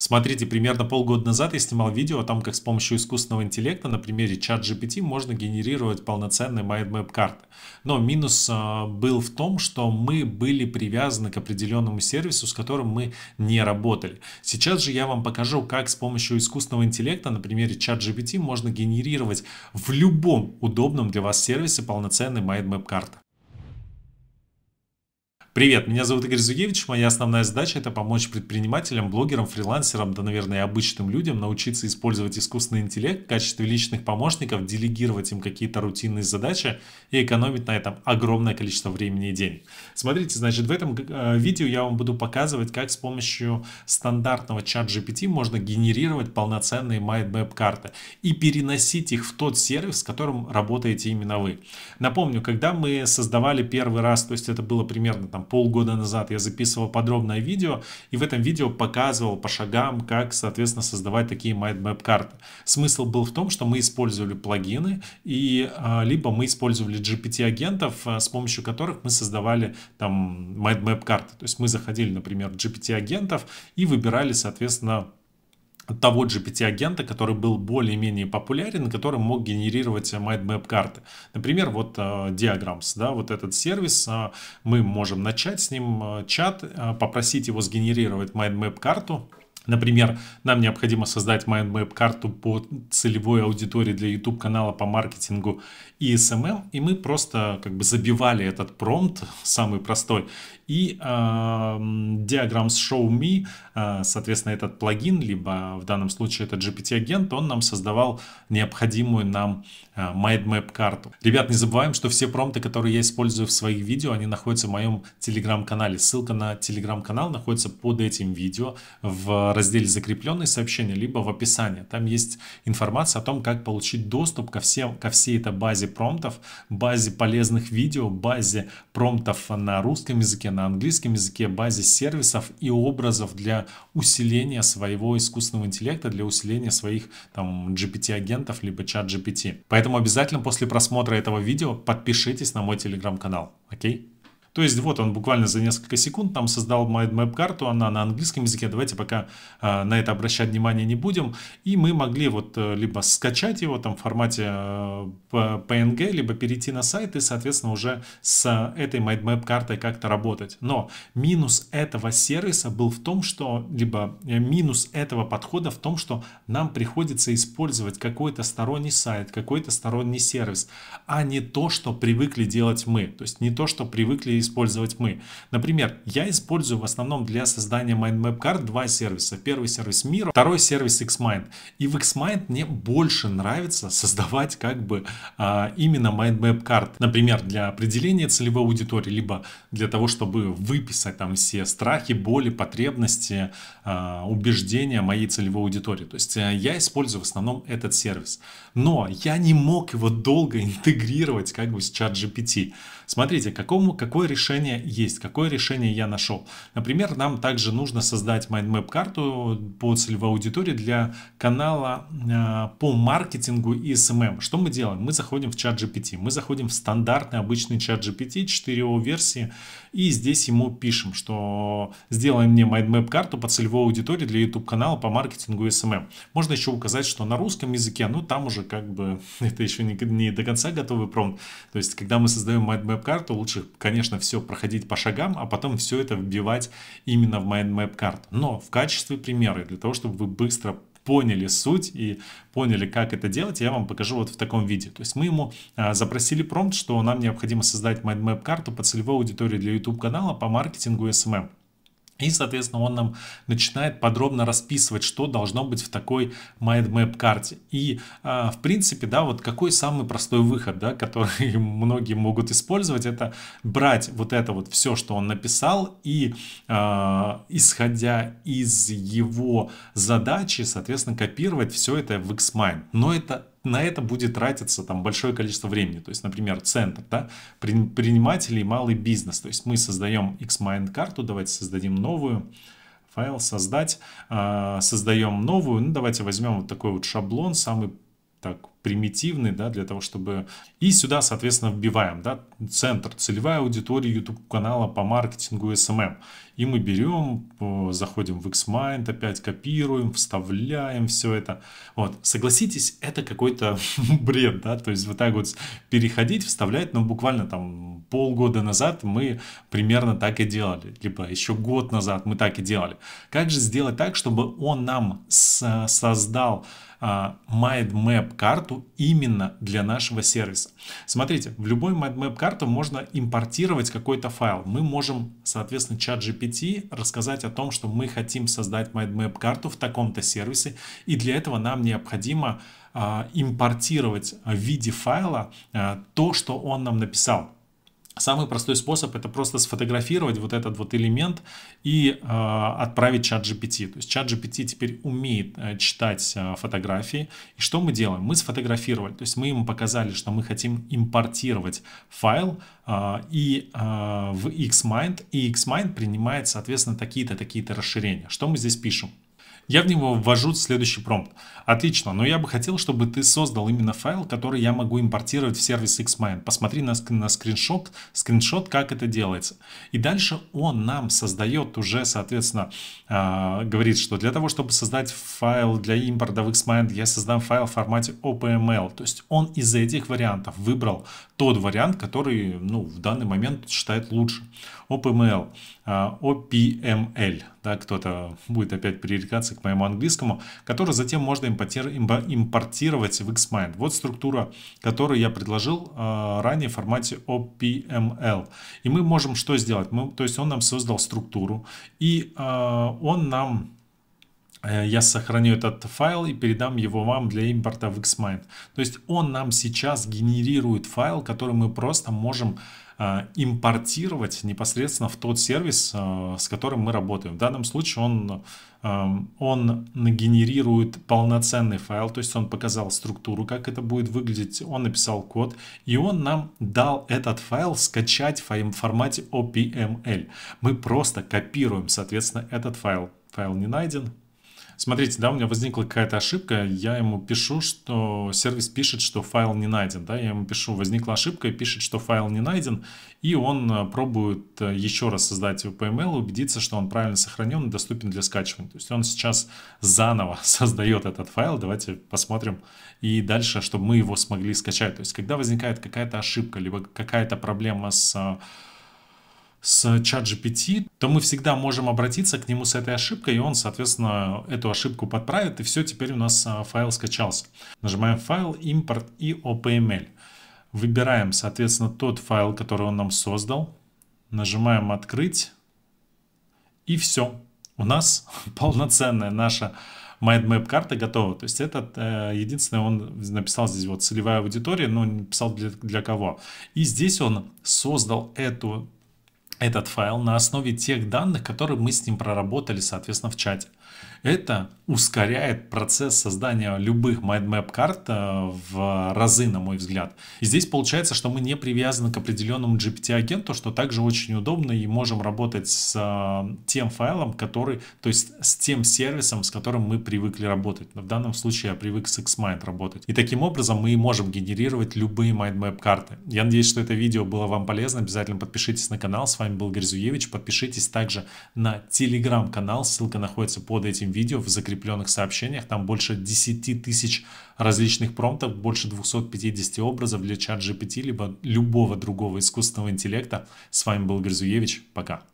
Смотрите, примерно полгода назад я снимал видео о том, как с помощью искусственного интеллекта на примере чат GPT, можно генерировать полноценные mindmap карты. Но минус а, был в том, что мы были привязаны к определенному сервису, с которым мы не работали. Сейчас же я вам покажу, как с помощью искусственного интеллекта на примере чат GPT, можно генерировать в любом удобном для вас сервисе полноценные mindmap карты. Привет, меня зовут Игорь Зуевич. Моя основная задача – это помочь предпринимателям, блогерам, фрилансерам, да, наверное, обычным людям научиться использовать искусственный интеллект в качестве личных помощников, делегировать им какие-то рутинные задачи и экономить на этом огромное количество времени и денег. Смотрите, значит, в этом э, видео я вам буду показывать, как с помощью стандартного чат GPT можно генерировать полноценные mindmap карты и переносить их в тот сервис, с которым работаете именно вы. Напомню, когда мы создавали первый раз, то есть это было примерно там полгода назад я записывал подробное видео и в этом видео показывал по шагам, как, соответственно, создавать такие mindmap карты. Смысл был в том, что мы использовали плагины и а, либо мы использовали GPT-агентов, а, с помощью которых мы создавали там mindmap карты. То есть мы заходили, например, GPT-агентов и выбирали, соответственно, того GPT-агента, который был более-менее популярен, который мог генерировать mindmap карты. Например, вот э, Diagrams, да, вот этот сервис, э, мы можем начать с ним э, чат, попросить его сгенерировать mindmap карту, Например, нам необходимо создать MindMap карту по целевой аудитории для YouTube канала по маркетингу и SMM, и мы просто как бы забивали этот промпт, самый простой, и э, Diagrams Show Me, э, соответственно, этот плагин, либо в данном случае этот GPT-агент, он нам создавал необходимую нам э, а, MindMap карту. Ребят, не забываем, что все промпты, которые я использую в своих видео, они находятся в моем телеграм-канале. Ссылка на телеграм-канал находится под этим видео в разделе «Закрепленные сообщения», либо в описании. Там есть информация о том, как получить доступ ко, всем, ко всей этой базе промптов, базе полезных видео, базе промптов на русском языке, на английском языке, базе сервисов и образов для усиления своего искусственного интеллекта, для усиления своих там GPT-агентов, либо чат GPT. Поэтому обязательно после просмотра этого видео подпишитесь на мой телеграм-канал, окей? То есть вот он буквально за несколько секунд нам создал mindmap карту, она на английском языке, давайте пока э, на это обращать внимание не будем. И мы могли вот э, либо скачать его там в формате э, PNG, либо перейти на сайт и, соответственно, уже с э, этой mindmap картой как-то работать. Но минус этого сервиса был в том, что, либо э, минус этого подхода в том, что нам приходится использовать какой-то сторонний сайт, какой-то сторонний сервис, а не то, что привыкли делать мы. То есть не то, что привыкли использовать мы. Например, я использую в основном для создания MindMap карт два сервиса. Первый сервис Miro, второй сервис XMind. И в XMind мне больше нравится создавать как бы а, именно MindMap карт, Например, для определения целевой аудитории, либо для того, чтобы выписать там все страхи, боли, потребности, а, убеждения моей целевой аудитории. То есть а, я использую в основном этот сервис. Но я не мог его долго интегрировать как бы с чат GPT. Смотрите, какому, какой решение есть, какое решение я нашел. Например, нам также нужно создать майндмэп карту по целевой аудитории для канала э, по маркетингу и смм Что мы делаем? Мы заходим в чат GPT, мы заходим в стандартный обычный чат GPT 4.0 версии и здесь ему пишем, что сделай мне майндмэп карту по целевой аудитории для YouTube канала по маркетингу и смм Можно еще указать, что на русском языке, ну там уже как бы это еще не, не до конца готовый промпт. То есть, когда мы создаем майндмэп карту, лучше, конечно, все проходить по шагам, а потом все это вбивать именно в Mind Map карт. Но в качестве примера, для того, чтобы вы быстро поняли суть и поняли, как это делать, я вам покажу вот в таком виде. То есть мы ему а, запросили промпт, что нам необходимо создать Mind Map карту по целевой аудитории для YouTube канала по маркетингу SMM. И, соответственно, он нам начинает подробно расписывать, что должно быть в такой mindmap карте. И, а, в принципе, да, вот какой самый простой выход, да, который многие могут использовать, это брать вот это вот все, что он написал, и, а, исходя из его задачи, соответственно, копировать все это в XMind. Но это на это будет тратиться там большое количество времени. То есть, например, центр, да, предприниматели и малый бизнес. То есть мы создаем Xmind карту, давайте создадим новую, файл создать, а, создаем новую, ну давайте возьмем вот такой вот шаблон, самый так примитивный, да, для того, чтобы... И сюда, соответственно, вбиваем, да, центр, целевая аудитория YouTube-канала по маркетингу SMM. И мы берем, э, заходим в XMind, опять копируем, вставляем все это. Вот, согласитесь, это какой-то бред, да, то есть вот так вот переходить, вставлять, но ну, буквально там полгода назад мы примерно так и делали, либо еще год назад мы так и делали. Как же сделать так, чтобы он нам создал а, mindmap карту именно для нашего сервиса. Смотрите, в любой mindmap карту можно импортировать какой-то файл. Мы можем, соответственно, чат GPT рассказать о том, что мы хотим создать mindmap карту в таком-то сервисе, и для этого нам необходимо а, импортировать в виде файла а, то, что он нам написал. Самый простой способ это просто сфотографировать вот этот вот элемент и э, отправить чат GPT. То есть чат GPT теперь умеет э, читать э, фотографии. И что мы делаем? Мы сфотографировали, то есть мы ему показали, что мы хотим импортировать файл э, и э, в Xmind, и Xmind принимает, соответственно, такие-то, такие-то расширения. Что мы здесь пишем? Я в него ввожу следующий промпт. Отлично, но я бы хотел, чтобы ты создал именно файл, который я могу импортировать в сервис Xmind. Посмотри на, ск на скриншот, скриншот, как это делается. И дальше он нам создает уже, соответственно, э, говорит, что для того, чтобы создать файл для импорта в Xmind, я создам файл в формате OPML. То есть он из этих вариантов выбрал тот вариант, который ну, в данный момент считает лучше. OPML, а, OPML, да, кто-то будет опять пререкаться к моему английскому, который затем можно импортировать в XMind. Вот структура, которую я предложил э, ранее в формате OPML. И мы можем что сделать? Мы, то есть он нам создал структуру, и э, он нам... Э, я сохраню этот файл и передам его вам для импорта в XMind. То есть он нам сейчас генерирует файл, который мы просто можем а, импортировать непосредственно в тот сервис, а, с которым мы работаем. В данном случае он, он генерирует полноценный файл, то есть он показал структуру, как это будет выглядеть, он написал код, и он нам дал этот файл скачать в формате OPML. Мы просто копируем, соответственно, этот файл. Файл не найден, Смотрите, да, у меня возникла какая-то ошибка, я ему пишу, что сервис пишет, что файл не найден, да, я ему пишу, возникла ошибка, пишет, что файл не найден, и он э, пробует э, еще раз создать его PML, убедиться, что он правильно сохранен и доступен для скачивания. То есть он сейчас заново создает этот файл, давайте посмотрим, и дальше, чтобы мы его смогли скачать. То есть когда возникает какая-то ошибка, либо какая-то проблема с э, с ChatGPT, то мы всегда можем обратиться к нему с этой ошибкой, и он, соответственно, эту ошибку подправит, и все, теперь у нас а, файл скачался. Нажимаем файл, импорт и OPML. Эм Выбираем, соответственно, тот файл, который он нам создал. Нажимаем «Открыть». И все. У нас полноценная наша MindMap карта готова. То есть этот э, единственное, он написал здесь вот целевая аудитория, но не написал для, для кого. И здесь он создал эту этот файл на основе тех данных, которые мы с ним проработали, соответственно, в чате. Это ускоряет процесс создания любых mindmap карт э, в разы, на мой взгляд. И здесь получается, что мы не привязаны к определенному GPT-агенту, что также очень удобно и можем работать с э, тем файлом, который, то есть с тем сервисом, с которым мы привыкли работать. Но в данном случае я привык с XMind работать. И таким образом мы можем генерировать любые mindmap карты. Я надеюсь, что это видео было вам полезно. Обязательно подпишитесь на канал. С вами был Гризуевич. Подпишитесь также на телеграм-канал. Ссылка находится под этим видео в закрепленных сообщениях. Там больше 10 тысяч различных промптов, больше 250 образов для чат GPT, либо любого другого искусственного интеллекта. С вами был Грызуевич. Пока.